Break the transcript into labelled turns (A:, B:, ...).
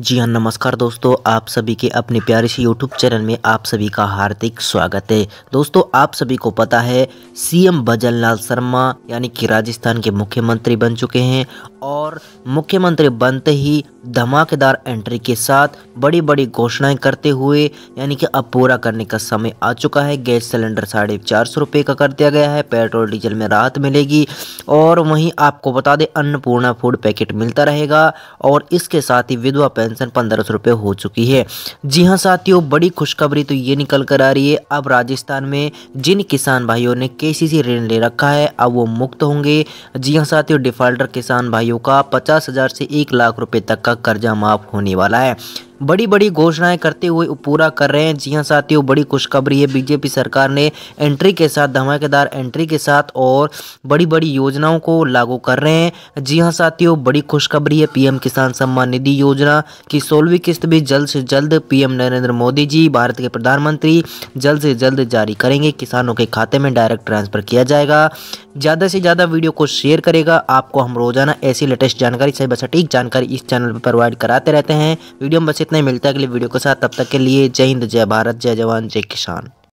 A: जी हाँ नमस्कार दोस्तों आप सभी के अपने प्यारे से यूट्यूब चैनल में आप सभी का हार्दिक स्वागत है दोस्तों आप सभी को पता है सीएम भजन लाल शर्मा यानी कि राजस्थान के मुख्यमंत्री बन चुके हैं और मुख्यमंत्री बनते ही धमाकेदार एंट्री के साथ बड़ी बड़ी घोषणाएं करते हुए यानी कि अब पूरा करने का समय आ चुका है गैस सिलेंडर साढ़े चार सौ रुपये का कर दिया गया है पेट्रोल डीजल में राहत मिलेगी और वहीं आपको बता दें अन्नपूर्णा फूड पैकेट मिलता रहेगा और इसके साथ ही विधवा पेंशन पंद्रह सौ रुपये हो चुकी है जी हाँ साथियों बड़ी खुशखबरी तो ये निकल कर आ रही है अब राजस्थान में जिन किसान भाइयों ने सी ऋण ले रखा है अब वो मुक्त होंगे जी हाँ साथियों डिफाल्टर किसान भाइयों का पचास हज़ार से एक लाख रुपए तक का कर्जा माफ होने वाला है बड़ी बड़ी घोषणाएं करते हुए पूरा कर रहे हैं जी हाँ साथियों बड़ी खुशखबरी है बीजेपी सरकार ने एंट्री के साथ धमाकेदार एंट्री के साथ और बड़ी बड़ी योजनाओं को लागू कर रहे हैं जी हाँ साथियों बड़ी खुशखबरी है पीएम किसान सम्मान निधि योजना की सोलहवीं किस्त भी जल्द से जल्द पीएम नरेंद्र मोदी जी भारत के प्रधानमंत्री जल्द से जल्द जारी करेंगे किसानों के खाते में डायरेक्ट ट्रांसफर किया जाएगा ज़्यादा से ज़्यादा वीडियो को शेयर करेगा आपको हम रोजाना ऐसी लेटेस्ट जानकारी सही बस सटीक जानकारी इस चैनल पर प्रोवाइड कराते रहते हैं वीडियो में बस इतना नहीं मिलता अगली वीडियो के साथ तब तक के लिए जय हिंद जय भारत जय जवान जय किसान